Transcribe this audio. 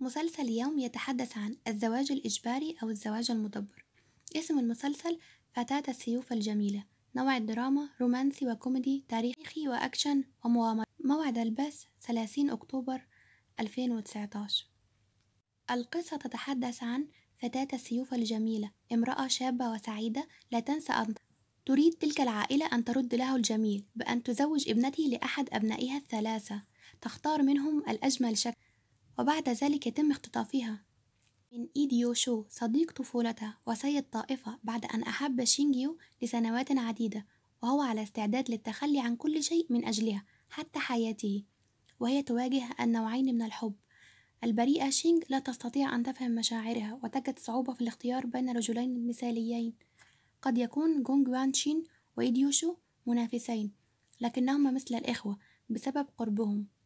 مسلسل اليوم يتحدث عن الزواج الإجباري أو الزواج المدبر اسم المسلسل فتاة السيوف الجميلة نوع الدراما رومانسي وكوميدي تاريخي وأكشن ومغامرة موعد البث 30 أكتوبر 2019 القصة تتحدث عن فتاة السيوف الجميلة امرأة شابة وسعيدة لا تنسى أن تريد تلك العائلة أن ترد له الجميل بأن تزوج ابنتي لأحد أبنائها الثلاثة تختار منهم الأجمل شكل وبعد ذلك يتم اختطافها من إيديو شو صديق طفولته وسيد طائفة بعد أن أحب شينجيو لسنوات عديدة وهو على استعداد للتخلي عن كل شيء من أجلها حتى حياته وهي تواجه النوعين من الحب البريئة شينج لا تستطيع أن تفهم مشاعرها وتجد صعوبة في الاختيار بين رجلين مثاليين قد يكون جونج وان شين وإيديوشو منافسين لكنهما مثل الإخوة بسبب قربهم